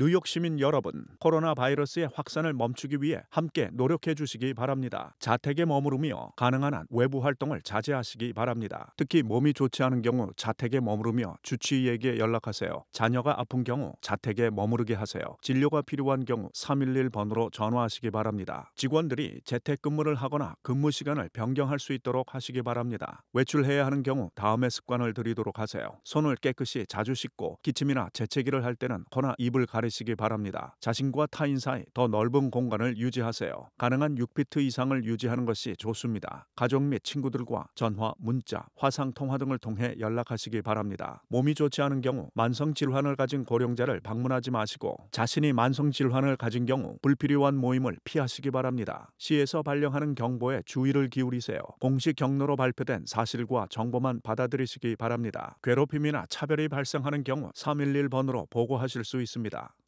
뉴욕 시민 여러분, 코로나 바이러스의 확산을 멈추기 위해 함께 노력해 주시기 바랍니다. 자택에 머무르며 가능한 한 외부 활동을 자제하시기 바랍니다. 특히 몸이 좋지 않은 경우 자택에 머무르며 주치의에게 연락하세요. 자녀가 아픈 경우 자택에 머무르게 하세요. 진료가 필요한 경우 311번으로 전화하시기 바랍니다. 직원들이 재택근무를 하거나 근무 시간을 변경할 수 있도록 하시기 바랍니다. 외출해야 하는 경우 다음의 습관을 들이도록 하세요. 손을 깨끗이 자주 씻고 기침이나 재채기를 할 때는 거나 입을 가리 하시기 바랍니다. 자신과 타인 사이 더 넓은 공간을 유지하세요. 가능한 6피트 이상을 유지하는 것이 좋습니다. 가족 및 친구들과 전화, 문자, 화상 통화 등을 통해 연락하시기 바랍니다. 몸이 좋지 않은 경우 만성 질환을 가진 고령자를 방문하지 마시고 자신이 만성 질환을 가진 경우 불필요한 모임을 피하시기 바랍니다. 시에서 발령하는 경보에 주의를 기울이세요. 공식 경로로 발표된 사실과 정보만 받아들이시기 바랍니다. 괴롭힘이나 차별이 발생하는 경우 311번으로 보고하실 수 있습니다.